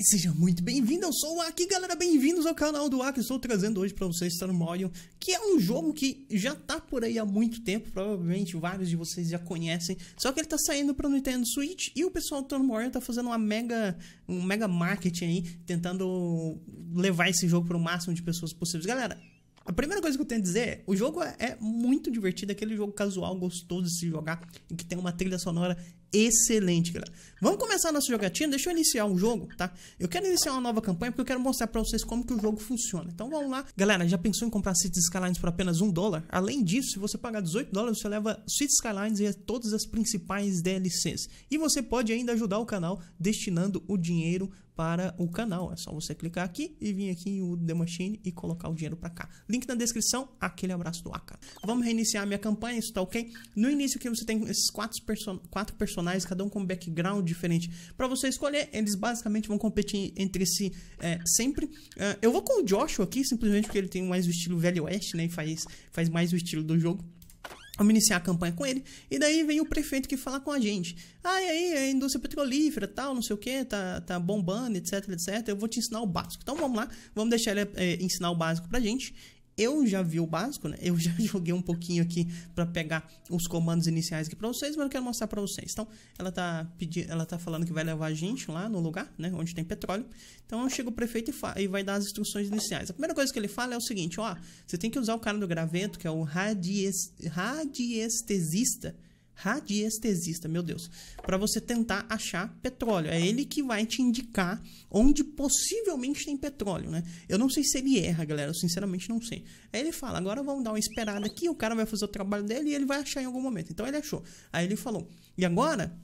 e seja muito bem-vindo, eu sou o Aki, galera, bem-vindos ao canal do Aki, estou trazendo hoje para vocês Star Morion, que é um jogo que já tá por aí há muito tempo, provavelmente vários de vocês já conhecem, só que ele tá saindo para Nintendo Switch e o pessoal do Star Morion tá fazendo uma mega, um mega marketing aí, tentando levar esse jogo para o máximo de pessoas possíveis. Galera, a primeira coisa que eu tenho a dizer é, o jogo é, é muito divertido, é aquele jogo casual, gostoso de se jogar, e que tem uma trilha sonora excelente, galera. Vamos começar nossa jogatina, deixa eu iniciar o jogo, tá? Eu quero iniciar uma nova campanha porque eu quero mostrar pra vocês como que o jogo funciona. Então vamos lá. Galera, já pensou em comprar Cities Skylines por apenas 1 dólar? Além disso, se você pagar 18 dólares, você leva Cities Skylines e é todas as principais DLCs. E você pode ainda ajudar o canal destinando o dinheiro para o canal. É só você clicar aqui e vir aqui em The Machine e colocar o dinheiro para cá. Link na descrição, aquele abraço do Aka. Vamos reiniciar a minha campanha, isso tá ok? No início aqui você tem esses quatro, person quatro personagens personagens, cada um com um background diferente para você escolher. Eles basicamente vão competir entre si é, sempre. É, eu vou com o Joshua aqui, simplesmente porque ele tem mais o estilo Velho Oeste, né? E faz, faz mais o estilo do jogo. Vamos iniciar a campanha com ele. E daí vem o prefeito que fala com a gente. Ah, e aí, a indústria petrolífera, tal, não sei o que, tá, tá bombando, etc, etc. Eu vou te ensinar o básico. Então vamos lá, vamos deixar ele é, ensinar o básico pra gente eu já vi o básico, né? Eu já joguei um pouquinho aqui para pegar os comandos iniciais aqui para vocês, mas eu quero mostrar para vocês. Então, ela tá pedindo, ela tá falando que vai levar a gente lá no lugar, né, onde tem petróleo. Então, chega o prefeito e, e, vai dar as instruções iniciais. A primeira coisa que ele fala é o seguinte, ó, você tem que usar o cara do graveto, que é o radies radiestesista radiestesista, meu Deus, para você tentar achar petróleo. É ele que vai te indicar onde possivelmente tem petróleo, né? Eu não sei se ele erra, galera, eu sinceramente não sei. Aí ele fala: "Agora vamos dar uma esperada aqui, o cara vai fazer o trabalho dele e ele vai achar em algum momento". Então ele achou. Aí ele falou: "E agora,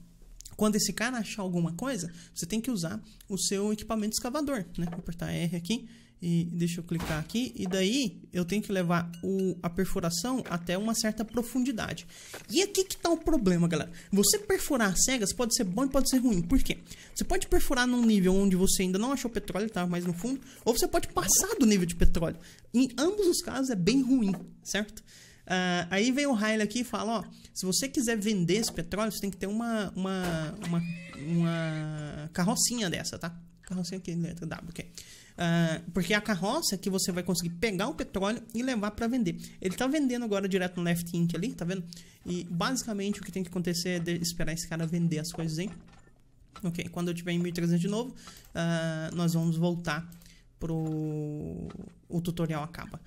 quando esse cara achar alguma coisa, você tem que usar o seu equipamento escavador, né? Vou apertar R aqui e deixa eu clicar aqui. E daí eu tenho que levar o, a perfuração até uma certa profundidade. E aqui que tá o problema, galera. Você perfurar cegas pode ser bom e pode ser ruim. Por quê? Você pode perfurar num nível onde você ainda não achou petróleo, tá mais no fundo. Ou você pode passar do nível de petróleo. Em ambos os casos é bem ruim, certo? Uh, aí vem o Riley aqui e fala, ó, se você quiser vender esse petróleo, você tem que ter uma, uma, uma, uma carrocinha dessa, tá? Carrocinha aqui, letra W, ok. Uh, porque é a carroça que você vai conseguir pegar o petróleo e levar para vender. Ele está vendendo agora direto no Left Inc ali, tá vendo? E basicamente o que tem que acontecer é esperar esse cara vender as coisas aí. Ok, quando eu tiver em 1300 de novo, uh, nós vamos voltar pro... o tutorial acaba.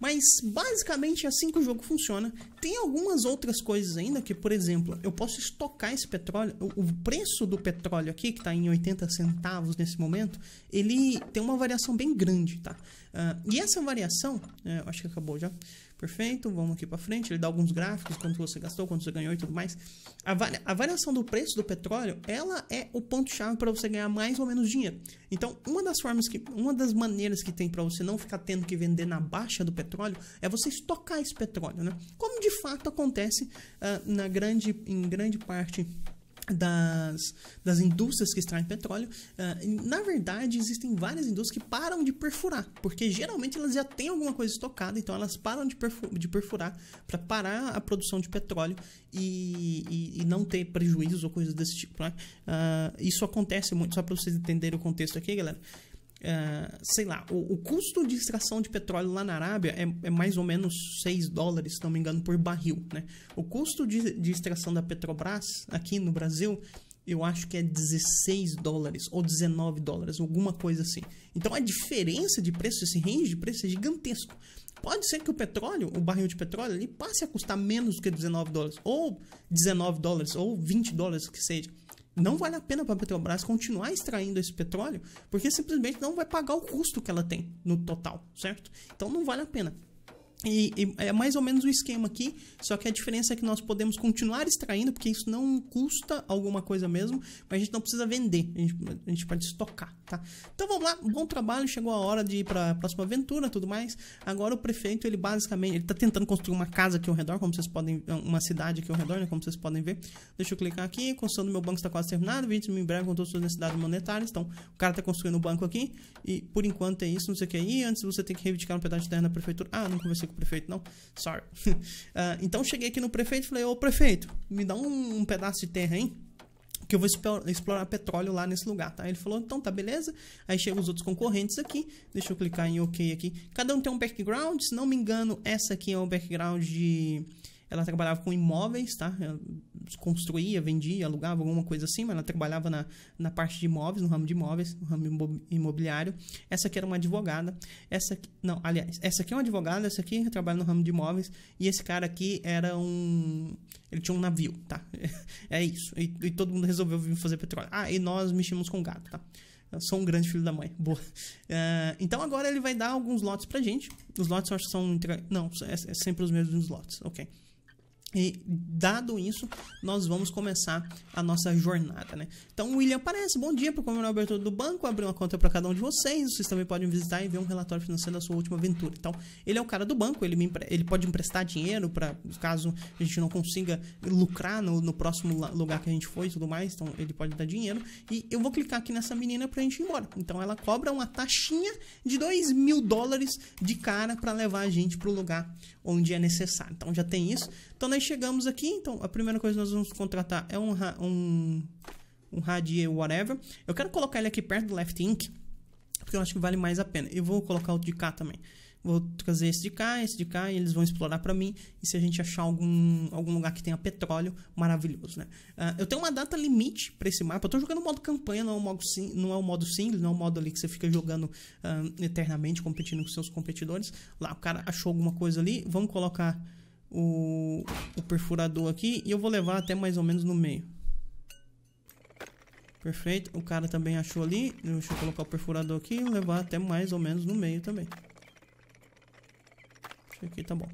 Mas basicamente é assim que o jogo funciona. Tem algumas outras coisas ainda que, por exemplo, eu posso estocar esse petróleo. O preço do petróleo aqui, que está em 80 centavos nesse momento, ele tem uma variação bem grande, tá? Uh, e essa variação, né, acho que acabou já. Perfeito, vamos aqui para frente. Ele dá alguns gráficos, quanto você gastou, quanto você ganhou e tudo mais. A, a variação do preço do petróleo, ela é o ponto-chave para você ganhar mais ou menos dinheiro. Então, uma das formas que, uma das maneiras que tem para você não ficar tendo que vender na baixa do petróleo é você estocar esse petróleo, né? Como de fato acontece uh, na grande, em grande parte das, das indústrias que extraem petróleo, uh, na verdade existem várias indústrias que param de perfurar, porque geralmente elas já têm alguma coisa estocada, então elas param de, perfu de perfurar para parar a produção de petróleo e, e, e, não ter prejuízos ou coisas desse tipo. Né? Uh, isso acontece muito, só para vocês entenderem o contexto aqui, galera. É, sei lá, o, o, custo de extração de petróleo lá na Arábia é, é, mais ou menos 6 dólares, se não me engano, por barril, né? O custo de, de extração da Petrobras aqui no Brasil eu acho que é 16 dólares ou 19 dólares, alguma coisa assim. Então a diferença de preço, esse range de preço é gigantesco. Pode ser que o petróleo, o barril de petróleo, ele passe a custar menos do que 19 dólares, ou 19 dólares, ou 20 dólares, o que seja não vale a pena para a Petrobras continuar extraindo esse petróleo, porque simplesmente não vai pagar o custo que ela tem no total, certo? Então não vale a pena. E, e, é mais ou menos o esquema aqui, só que a diferença é que nós podemos continuar extraindo, porque isso não custa alguma coisa mesmo, mas a gente não precisa vender, a gente, a gente pode estocar, tá? Então vamos lá, bom trabalho, chegou a hora de ir para a próxima aventura tudo mais. Agora o prefeito, ele basicamente, ele tá tentando construir uma casa aqui ao redor, como vocês podem, uma cidade aqui ao redor, né, como vocês podem ver. Deixa eu clicar aqui, construção do meu banco está quase terminada, vídeo me breve com todas as suas necessidades monetárias, então o cara tá construindo o um banco aqui, e por enquanto é isso, não sei o que aí, antes você tem que reivindicar um pedaço de terra na prefeitura, ah, não conversei com o prefeito não. Sorry. uh, então cheguei aqui no prefeito e falei: Ô prefeito, me dá um, um pedaço de terra, hein? que eu vou explorar petróleo lá nesse lugar, tá? Ele falou, então tá beleza. Aí chegam os outros concorrentes aqui. Deixa eu clicar em OK aqui. Cada um tem um background. Se não me engano, essa aqui é o background de ela trabalhava com imóveis, tá? Ela construía, vendia, alugava, alguma coisa assim, mas ela trabalhava na, na parte de imóveis, no ramo de imóveis, no ramo imobiliário. Essa aqui era uma advogada. Essa aqui, não, aliás, essa aqui é uma advogada, essa aqui trabalha no ramo de imóveis. E esse cara aqui era um. Ele tinha um navio, tá? É isso. E, e todo mundo resolveu vir fazer petróleo. Ah, e nós mexemos com gato, tá? Eu sou um grande filho da mãe. Boa. Uh, então agora ele vai dar alguns lotes pra gente. Os lotes eu acho que são. Não, é, é sempre os mesmos lotes. Ok. E dado isso, nós vamos começar a nossa jornada, né? Então, o William aparece. Bom dia, para o comunal abertura do banco, abrir uma conta para cada um de vocês. Vocês também podem visitar e ver um relatório financeiro da sua última aventura. Então, ele é o cara do banco, ele, ele pode emprestar dinheiro para caso a gente não consiga lucrar no, no, próximo lugar que a gente foi e tudo mais. Então, ele pode dar dinheiro. E eu vou clicar aqui nessa menina para a gente ir embora. Então, ela cobra uma taxinha de 2 mil dólares de cara para levar a gente para o lugar onde é necessário. Então, já tem isso. Então, nós chegamos aqui. Então, a primeira coisa que nós vamos contratar é um, um, um radio whatever. Eu quero colocar ele aqui perto do left ink. Porque eu acho que vale mais a pena. Eu vou colocar outro de cá também. Vou trazer esse de cá, esse de cá, e eles vão explorar para mim. E se a gente achar algum, algum lugar que tenha petróleo, maravilhoso, né? Uh, eu tenho uma data limite para esse mapa. Eu tô jogando modo campanha, não é o modo, sim, não é o modo single, não é o modo ali que você fica jogando uh, eternamente, competindo com seus competidores. Lá, o cara achou alguma coisa ali, vamos colocar o, o perfurador aqui e eu vou levar até mais ou menos no meio. Perfeito. O cara também achou ali. Deixa eu colocar o perfurador aqui e levar até mais ou menos no meio também. Isso aqui tá bom.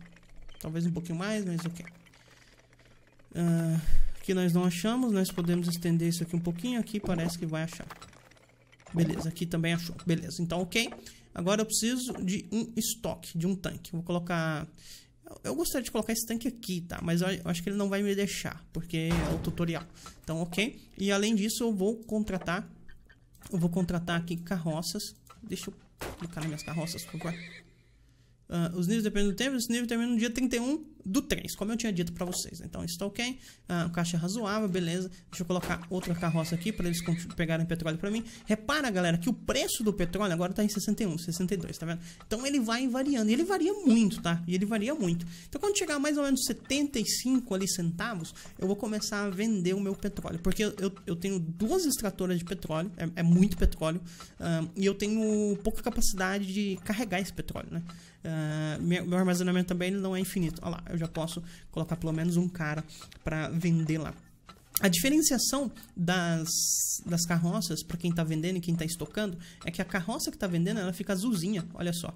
Talvez um pouquinho mais, mas ok. Uh, aqui nós não achamos. Nós podemos estender isso aqui um pouquinho. Aqui parece que vai achar. Beleza, aqui também achou. Beleza, então ok. Agora eu preciso de um estoque, de um tanque. Vou colocar eu, gostaria de colocar esse tanque aqui, tá? Mas eu, eu acho que ele não vai me deixar, porque é o tutorial. Então, ok. E além disso, eu vou contratar... Eu vou contratar aqui carroças. Deixa eu clicar nas minhas carroças, por favor. Uh, os níveis dependem do tempo. Esse nível termina no dia 31 do 3, como eu tinha dito para vocês. Então, está ok, o ah, caixa é razoável, beleza. Deixa eu colocar outra carroça aqui para eles pegarem petróleo para mim. Repara, galera, que o preço do petróleo agora está em 61, 62, tá vendo? Então, ele vai variando, e ele varia muito, tá? E ele varia muito. Então, quando chegar mais ou menos 75 ali centavos, eu vou começar a vender o meu petróleo, porque eu, eu, tenho duas extratoras de petróleo, é, é muito petróleo, ah, e eu tenho pouca capacidade de carregar esse petróleo, né? Ah, meu, meu armazenamento também não é infinito. Olha lá, eu já posso colocar pelo menos um cara para vender lá. A diferenciação das, das carroças para quem está vendendo e quem está estocando é que a carroça que está vendendo ela fica azulzinha, olha só.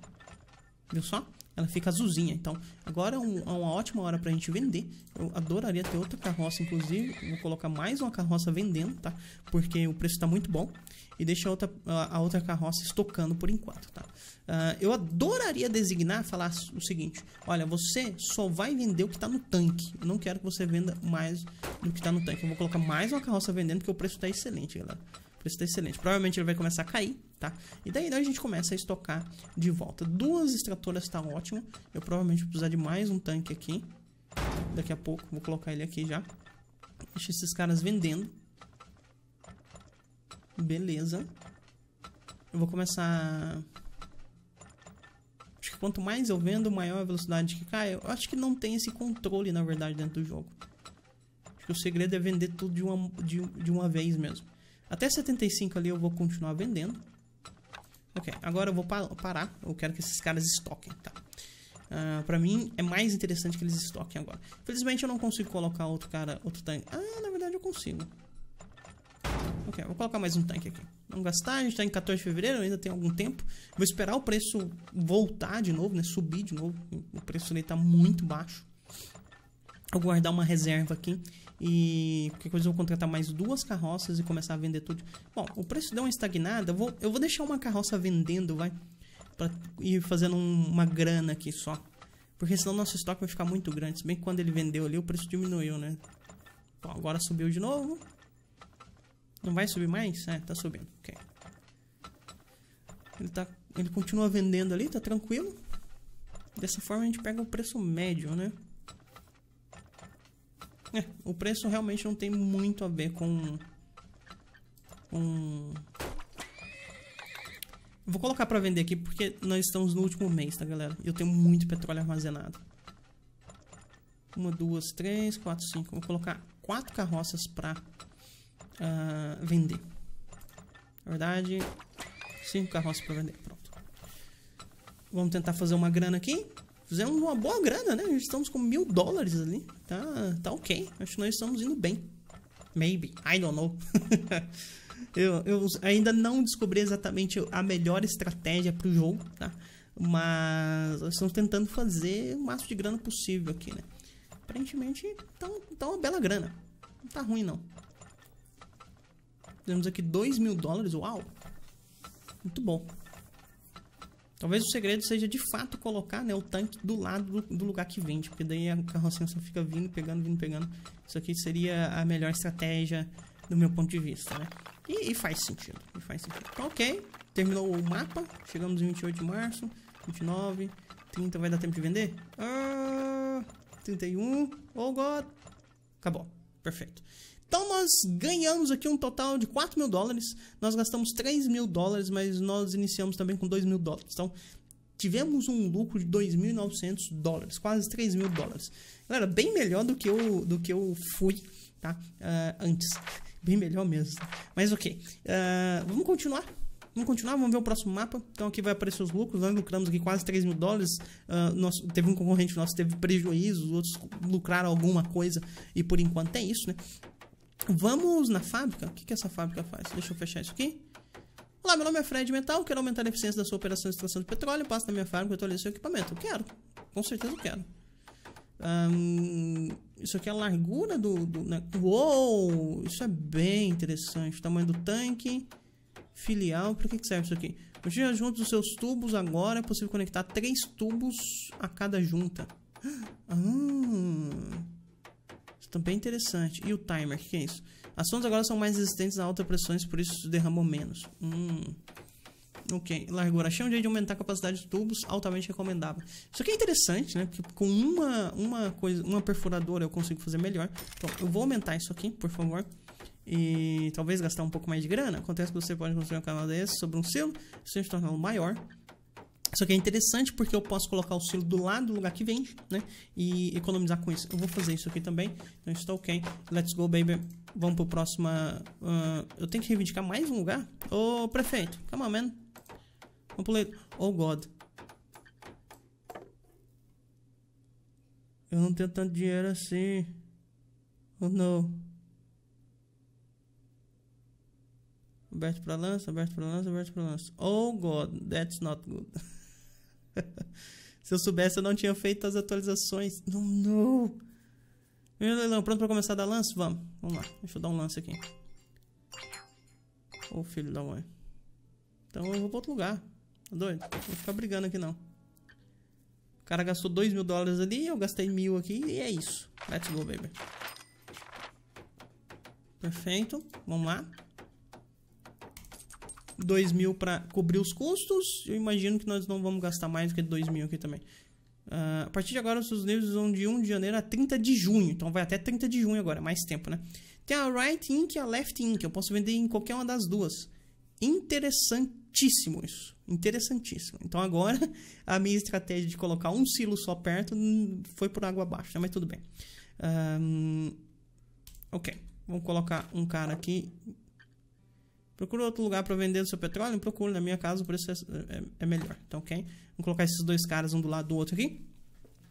Viu só? ela fica azulzinha. Então, agora é, um, é uma ótima hora pra gente vender. Eu adoraria ter outra carroça, inclusive. Vou colocar mais uma carroça vendendo, tá? Porque o preço tá muito bom. E deixa a outra, a outra carroça estocando por enquanto, tá? Uh, eu adoraria designar, falar o seguinte: olha, você só vai vender o que tá no tanque. Eu não quero que você venda mais do que tá no tanque. Eu vou colocar mais uma carroça vendendo, porque o preço tá excelente, galera preço está excelente. Provavelmente ele vai começar a cair, tá? E daí, daí a gente começa a estocar de volta. Duas extratoras está ótimo. Eu provavelmente vou precisar de mais um tanque aqui. Daqui a pouco, vou colocar ele aqui já. Deixa esses caras vendendo. Beleza. Eu vou começar... Acho que quanto mais eu vendo, maior a velocidade que cai. Eu acho que não tem esse controle, na verdade, dentro do jogo. Acho que o segredo é vender tudo de uma, de, de uma vez mesmo. Até 75 ali eu vou continuar vendendo. Ok, agora eu vou parar. Eu quero que esses caras estoquem, tá? Uh, pra mim é mais interessante que eles estoquem agora. Felizmente eu não consigo colocar outro cara, outro tanque. Ah, na verdade eu consigo. Ok, vou colocar mais um tanque aqui. Vamos gastar, a gente tá em 14 de fevereiro, ainda tem algum tempo. Vou esperar o preço voltar de novo, né? Subir de novo. O preço dele tá muito baixo. Vou guardar uma reserva aqui e qualquer coisa eu vou contratar mais duas carroças e começar a vender tudo. Bom, o preço deu uma estagnada, eu vou, eu vou deixar uma carroça vendendo, vai, pra ir fazendo um, uma grana aqui só. Porque senão nosso estoque vai ficar muito grande, se bem que quando ele vendeu ali o preço diminuiu, né? Bom, agora subiu de novo. Não vai subir mais? É, tá subindo, ok. Ele, tá, ele continua vendendo ali, tá tranquilo. Dessa forma a gente pega o preço médio, né? É, o preço realmente não tem muito a ver com... Com... Vou colocar pra vender aqui porque nós estamos no último mês, tá, galera? Eu tenho muito petróleo armazenado. Uma, duas, três, quatro, cinco. Vou colocar quatro carroças pra uh, vender. Na verdade, cinco carroças pra vender. Pronto. Vamos tentar fazer uma grana aqui. Fizemos uma boa grana, né? Estamos com mil dólares ali. Tá, tá ok. Acho que nós estamos indo bem. Maybe. I don't know. eu, eu ainda não descobri exatamente a melhor estratégia pro jogo, tá? Mas nós estamos tentando fazer o máximo de grana possível aqui, né? Aparentemente, tá, tá uma bela grana. Não tá ruim, não. Temos aqui 2 mil dólares. Uau! Muito bom. Talvez o segredo seja de fato colocar né, o tanque do lado do, do lugar que vende, porque daí a carrocinha só fica vindo, pegando, vindo, pegando. Isso aqui seria a melhor estratégia do meu ponto de vista, né? E, e faz sentido, e faz sentido. Então, ok, terminou o mapa, chegamos em 28 de março, 29, 30, vai dar tempo de vender? Ah, 31, oh god! Acabou, perfeito. Então nós ganhamos aqui um total de 4 mil dólares, nós gastamos 3 mil dólares, mas nós iniciamos também com 2 mil dólares. Então tivemos um lucro de 2.900 dólares, quase 3 mil dólares. Galera, bem melhor do que eu, do que eu fui tá? Uh, antes. Bem melhor mesmo. Mas ok, uh, vamos continuar. Vamos continuar, vamos ver o próximo mapa. Então aqui vai aparecer os lucros. Nós lucramos aqui quase 3 mil dólares. Uh, ah, nosso, teve um concorrente nosso, teve prejuízo, os outros lucraram alguma coisa. E por enquanto é isso, né? Vamos na fábrica? O que, que essa fábrica faz? Deixa eu fechar isso aqui. Olá, meu nome é Fred Metal, quero aumentar a eficiência da sua operação de extração de petróleo, passa na minha fábrica e atualize seu equipamento. Eu quero, com certeza eu quero. Um, isso aqui é a largura do... do né? Uou! Isso é bem interessante. tamanho do tanque, filial, para que, que serve isso aqui? Mantinha juntos os seus tubos agora, é possível conectar três tubos a cada junta. Ah... Também tá interessante. E o timer, o que, é isso? As sondas agora são mais resistentes a altas pressões, por isso derramam menos. Hum. Ok, largura. Achei um jeito de aumentar a capacidade de tubos, altamente recomendável. Isso aqui é interessante, né? Porque com uma, uma, coisa, uma perfuradora eu consigo fazer melhor. Então, eu vou aumentar isso aqui, por favor. E talvez gastar um pouco mais de grana. Acontece que você pode construir um canal desse sobre um selo, se tornar maior. Isso aqui é interessante porque eu posso colocar o selo do lado do lugar que vende, né? E economizar com isso. Eu vou fazer isso aqui também. Então está ok. Let's go, baby. Vamos pro próximo. Uh, eu tenho que reivindicar mais um lugar? Ô, oh, prefeito. Come on, man. Vamos pro leito. Oh, God. Eu não tenho tanto dinheiro assim. Oh, não. Aberto pra lança, aberto pra lança, aberto pra lança. Oh, God. That's not good. Se eu soubesse, eu não tinha feito as atualizações. Não, não. Meu leilão, pronto pra começar a dar lance? Vamos. Vamos lá. Deixa eu dar um lance aqui. Ô, oh, filho da mãe. Então eu vou pra outro lugar. Tá doido? Não vou ficar brigando aqui, não. O cara gastou 2 mil dólares ali, eu gastei mil aqui e é isso. Let's go, baby. Perfeito. Vamos lá. 2 mil para cobrir os custos. Eu imagino que nós não vamos gastar mais do que 2 mil aqui também. Uh, a partir de agora, os seus livros vão de 1 de janeiro a 30 de junho. Então vai até 30 de junho agora, mais tempo, né? Tem a Right ink e a Left ink. Eu posso vender em qualquer uma das duas. Interessantíssimo isso. Interessantíssimo. Então agora, a minha estratégia de colocar um silo só perto foi por água abaixo, né? Mas tudo bem. Um, ok. Vamos colocar um cara aqui Procura outro lugar para vender o seu petróleo? Procura, na minha casa o preço é, é, é melhor. Então, ok? Vou colocar esses dois caras um do lado do outro aqui.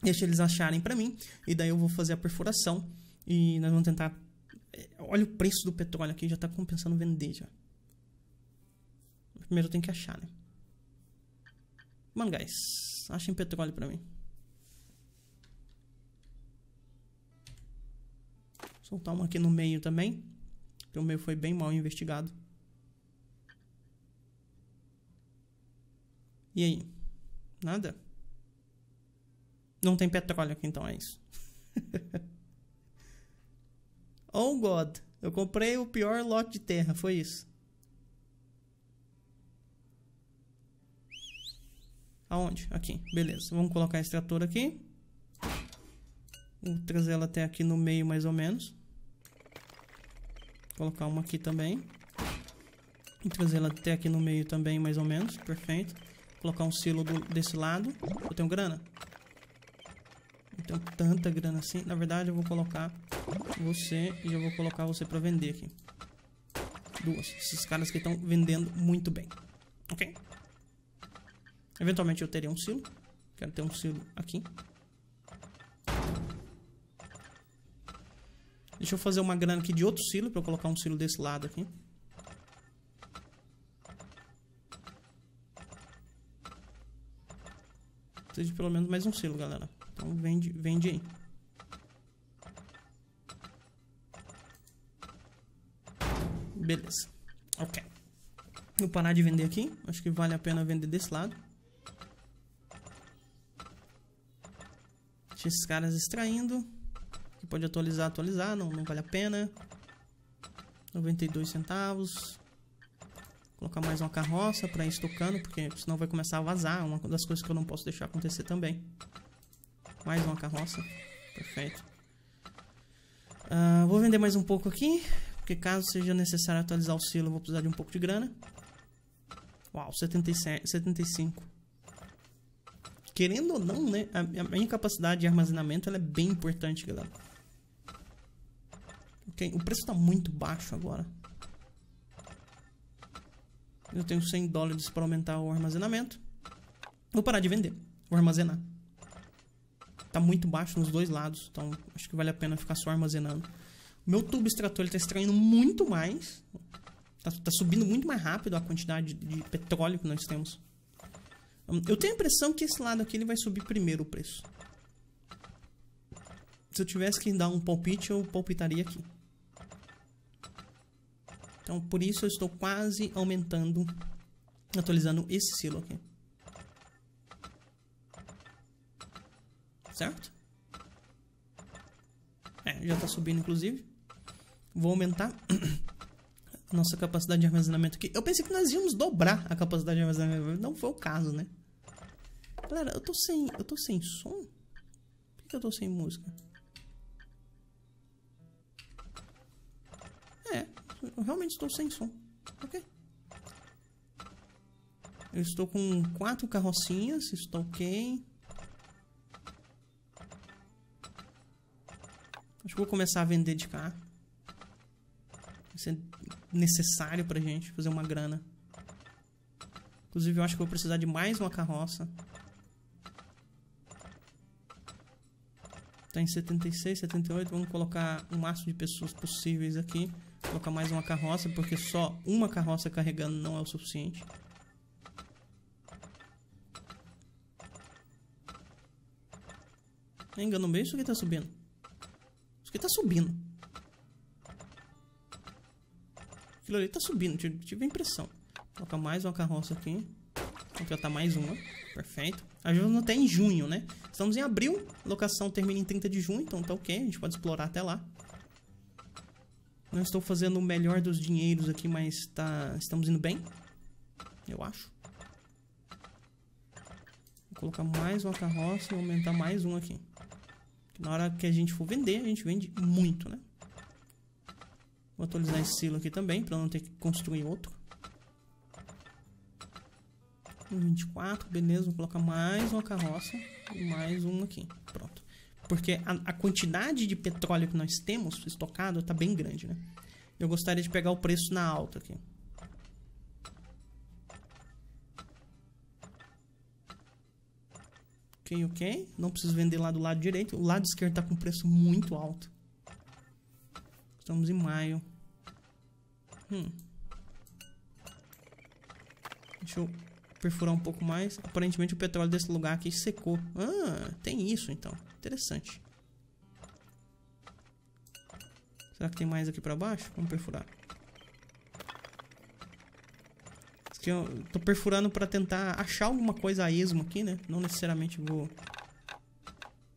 Deixa eles acharem para mim. E daí eu vou fazer a perfuração. E nós vamos tentar... É, olha o preço do petróleo aqui, já tá compensando vender já. Primeiro eu tenho que achar, né? Mano, guys, achem petróleo pra mim. Soltar uma aqui no meio também. Porque o meio foi bem mal investigado. E aí? Nada? Não tem petróleo aqui, então é isso. oh God, eu comprei o pior lote de terra, foi isso. Aonde? Aqui, beleza. Vamos colocar a trator aqui. Vou trazer ela até aqui no meio, mais ou menos. Colocar uma aqui também. Vou trazer ela até aqui no meio também, mais ou menos. Perfeito. Colocar um selo do, desse lado. Eu tenho grana? Não tenho tanta grana assim. Na verdade, eu vou colocar você e eu vou colocar você pra vender aqui. Duas. Esses caras que estão vendendo muito bem. Ok? Eventualmente eu teria um silo. Quero ter um silo aqui. Deixa eu fazer uma grana aqui de outro silo pra eu colocar um silo desse lado aqui. Preciso de pelo menos mais um selo, galera. Então vende, vende aí. Beleza. Ok. Vou parar de vender aqui. Acho que vale a pena vender desse lado. Deixa esses caras extraindo. Aqui pode atualizar, atualizar. Não, não vale a pena. 92 centavos. Colocar mais uma carroça para ir estocando, porque senão vai começar a vazar. Uma das coisas que eu não posso deixar acontecer também. Mais uma carroça. Perfeito. Uh, vou vender mais um pouco aqui, porque caso seja necessário atualizar o selo, eu vou precisar de um pouco de grana. Uau, 77, 75. Querendo ou não, né? A, a minha capacidade de armazenamento ela é bem importante, galera. Okay, o preço está muito baixo agora. Eu tenho 100 dólares para aumentar o armazenamento. Vou parar de vender. Vou armazenar. Tá muito baixo nos dois lados. Então, acho que vale a pena ficar só armazenando. O meu tubo extrator está extraindo muito mais. Tá, tá, subindo muito mais rápido a quantidade de, de petróleo que nós temos. Hum, eu tenho a impressão que esse lado aqui ele vai subir primeiro o preço. Se eu tivesse que dar um palpite, eu palpitaria aqui. Então, por isso eu estou quase aumentando, atualizando esse silo aqui. Certo? É, já está subindo, inclusive. Vou aumentar nossa capacidade de armazenamento aqui. Eu pensei que nós íamos dobrar a capacidade de armazenamento. Não foi o caso, né? Galera, eu tô sem, eu tô sem som? Por que eu tô sem música? Eu realmente estou sem som. Ok. Eu estou com quatro carrocinhas, estou ok. Acho que vou começar a vender de cá. Vai ser necessário pra gente fazer uma grana. Inclusive, eu acho que vou precisar de mais uma carroça. Tá em 76, 78. Vamos colocar o máximo de pessoas possíveis aqui. Colocar mais uma carroça, porque só uma carroça carregando não é o suficiente. Tá Engano bem, isso aqui tá subindo. Isso aqui tá subindo. Aquilo ali tá subindo, tive a impressão. Colocar mais uma carroça aqui. tá mais uma. Perfeito. A gente não até tá em junho, né? Estamos em abril. A locação termina em 30 de junho, então tá ok. A gente pode explorar até lá. Não estou fazendo o melhor dos dinheiros aqui, mas tá, estamos indo bem. Eu acho. Vou colocar mais uma carroça e aumentar mais um aqui. Na hora que a gente for vender, a gente vende muito, né? Vou atualizar esse selo aqui também, para não ter que construir outro. 24, beleza. Vou colocar mais uma carroça e mais um aqui. Pronto. Porque a, a quantidade de petróleo que nós temos estocado está bem grande, né? Eu gostaria de pegar o preço na alta aqui. Ok, ok. Não preciso vender lá do lado direito. O lado esquerdo está com preço muito alto. Estamos em maio. Hum. Deixa eu perfurar um pouco mais. Aparentemente o petróleo desse lugar aqui secou. Ah, tem isso então. Interessante. Será que tem mais aqui pra baixo? Vamos perfurar. Eu é tô perfurando pra tentar achar alguma coisa a esmo aqui, né? Não necessariamente vou...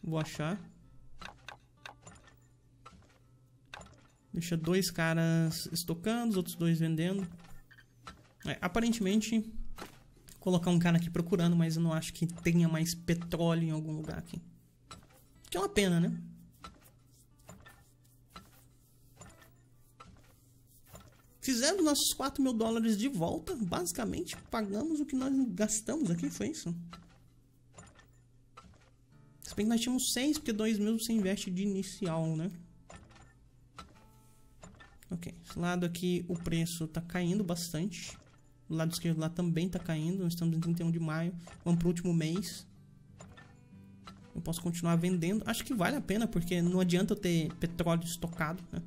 Vou achar. Deixa dois caras estocando, os outros dois vendendo. É, aparentemente, colocar um cara aqui procurando, mas eu não acho que tenha mais petróleo em algum lugar aqui. Que é uma pena, né? Fizemos nossos 4 mil dólares de volta. Basicamente, pagamos o que nós gastamos aqui. Foi isso? Se bem que nós tínhamos 6, porque 2 mil você investe de inicial, né? Ok. Esse lado aqui, o preço tá caindo bastante. O lado esquerdo lá também tá caindo. Nós estamos em 31 de maio. Vamos pro último mês. Eu posso continuar vendendo. Acho que vale a pena, porque não adianta eu ter petróleo estocado, né?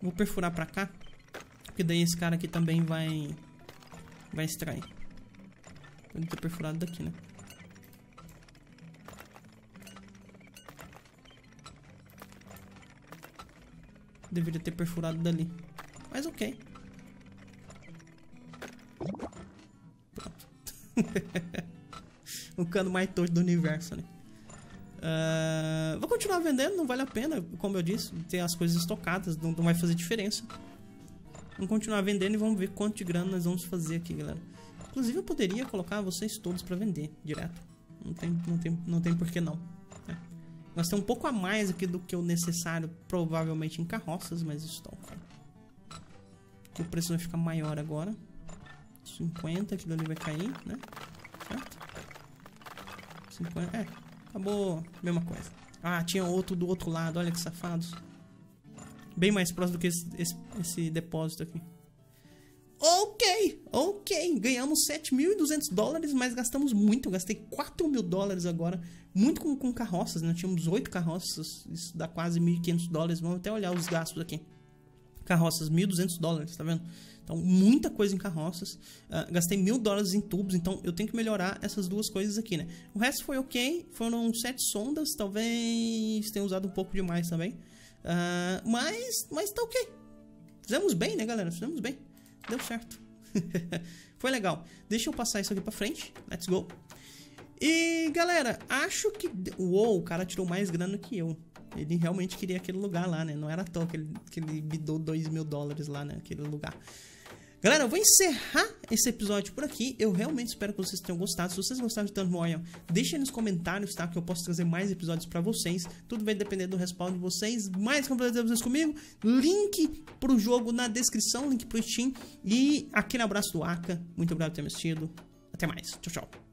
Vou perfurar pra cá. Porque daí esse cara aqui também vai... Vai extrair. Deve ter perfurado daqui, né? Deveria ter perfurado dali. Mas ok. o cano mais torto do universo, né? Uh, vou continuar vendendo, não vale a pena, como eu disse, ter as coisas estocadas, não, não vai fazer diferença. Vamos continuar vendendo e vamos ver quanto de grana nós vamos fazer aqui, galera. Inclusive eu poderia colocar vocês todos pra vender direto. Não tem, não tem, não tem porquê não. Né? Nós temos um pouco a mais aqui do que o necessário, provavelmente em carroças, mas isso O preço vai ficar maior agora. 50, aquilo ali vai cair, né? Certo? 50, é, acabou mesma coisa. Ah, tinha outro do outro lado, olha que safados. Bem mais próximo do que esse, esse, esse depósito aqui. Ok, ok, ganhamos 7.200 dólares, mas gastamos muito, eu gastei 4.000 mil dólares agora, muito com, com carroças, né? tínhamos 8 carroças, isso dá quase 1.500 dólares, vamos até olhar os gastos aqui. Carroças, 1.200 dólares, tá vendo? Então, muita coisa em carroças. Uh, gastei mil dólares em tubos, então eu tenho que melhorar essas duas coisas aqui, né? O resto foi ok, foram sete sondas, talvez tenha usado um pouco demais também. Uh, mas, mas tá ok. Fizemos bem, né, galera? Fizemos bem. Deu certo. foi legal. Deixa eu passar isso aqui pra frente. Let's go. E, galera, acho que... Uou, o cara tirou mais grana que eu. Ele realmente queria aquele lugar lá, né? Não era à toa que ele, que ele bidou 2 mil dólares lá naquele né? lugar. Galera, eu vou encerrar esse episódio por aqui. Eu realmente espero que vocês tenham gostado. Se vocês gostaram de Tanmoyan, deixem nos comentários, tá? Que eu posso trazer mais episódios pra vocês. Tudo vai depender do respaldo de vocês. Mais complementos vocês comigo. Link pro jogo na descrição, link pro Steam. E aquele abraço do Aka. Muito obrigado por ter me assistido. Até mais. Tchau, tchau.